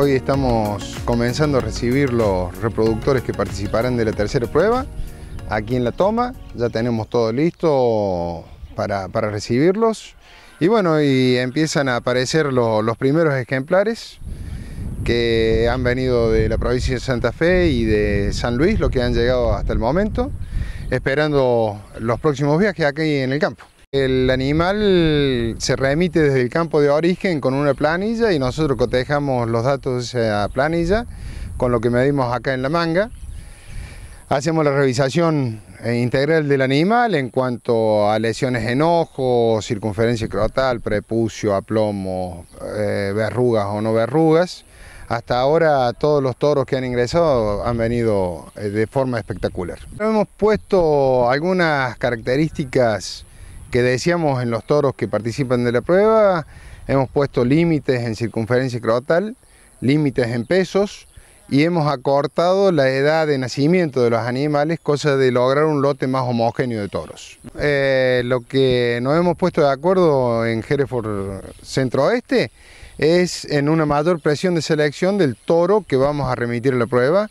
Hoy estamos comenzando a recibir los reproductores que participarán de la tercera prueba. Aquí en la toma ya tenemos todo listo para, recibirlos. Y bueno, y empiezan a aparecer los primeros ejemplares que han venido de la provincia de Santa Fe y de San Luis, lo que han llegado hasta el momento, esperando los próximos viajes aquí en el campo. El animal se remite desde el campo de origen con una planilla y nosotros cotejamos los datos de esa planilla con lo que medimos acá en la manga. Hacemos la revisación eh, integral del animal en cuanto a lesiones en ojo, circunferencia crotal, prepucio, aplomo, eh, verrugas o no verrugas. Hasta ahora todos los toros que han ingresado han venido eh, de forma espectacular. Hemos puesto algunas características que decíamos en los toros que participan de la prueba, hemos puesto límites en circunferencia crotal, límites en pesos y hemos acortado la edad de nacimiento de los animales, cosa de lograr un lote más homogéneo de toros. Eh, lo que nos hemos puesto de acuerdo en Hereford Centro Oeste es en una mayor presión de selección del toro que vamos a remitir a la prueba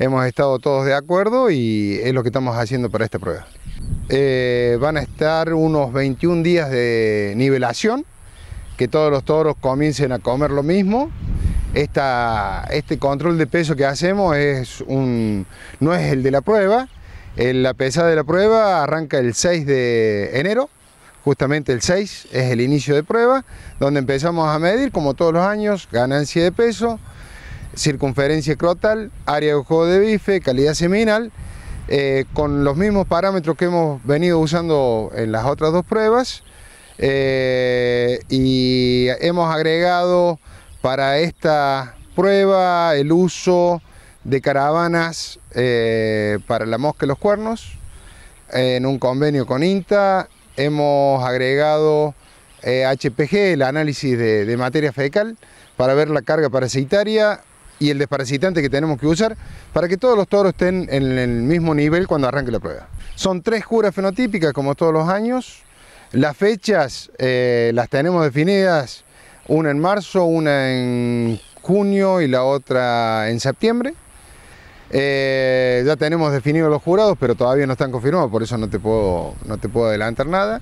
hemos estado todos de acuerdo y es lo que estamos haciendo para esta prueba. Eh, van a estar unos 21 días de nivelación, que todos los toros comiencen a comer lo mismo. Esta, este control de peso que hacemos es un, no es el de la prueba, la pesada de la prueba arranca el 6 de enero, justamente el 6 es el inicio de prueba, donde empezamos a medir, como todos los años, ganancia de peso, circunferencia crotal, área de ojo de bife, calidad seminal, eh, con los mismos parámetros que hemos venido usando en las otras dos pruebas. Eh, y hemos agregado para esta prueba el uso de caravanas eh, para la mosca y los cuernos en un convenio con INTA. Hemos agregado HPG, el análisis de, de materia fecal, para ver la carga parasitaria y el desparasitante que tenemos que usar para que todos los toros estén en el mismo nivel cuando arranque la prueba. Son tres curas fenotípicas como todos los años. Las fechas eh, las tenemos definidas, una en marzo, una en junio y la otra en septiembre. Eh, ya tenemos definidos los jurados, pero todavía no están confirmados, por eso no te puedo, no te puedo adelantar nada.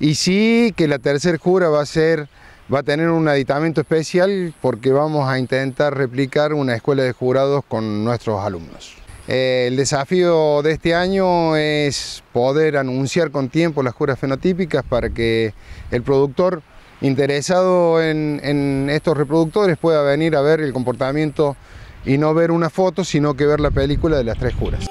Y sí que la tercera jura va a ser va a tener un aditamento especial porque vamos a intentar replicar una escuela de jurados con nuestros alumnos. Eh, el desafío de este año es poder anunciar con tiempo las curas fenotípicas para que el productor interesado en, en, estos reproductores pueda venir a ver el comportamiento y no ver una foto, sino que ver la película de las tres curas.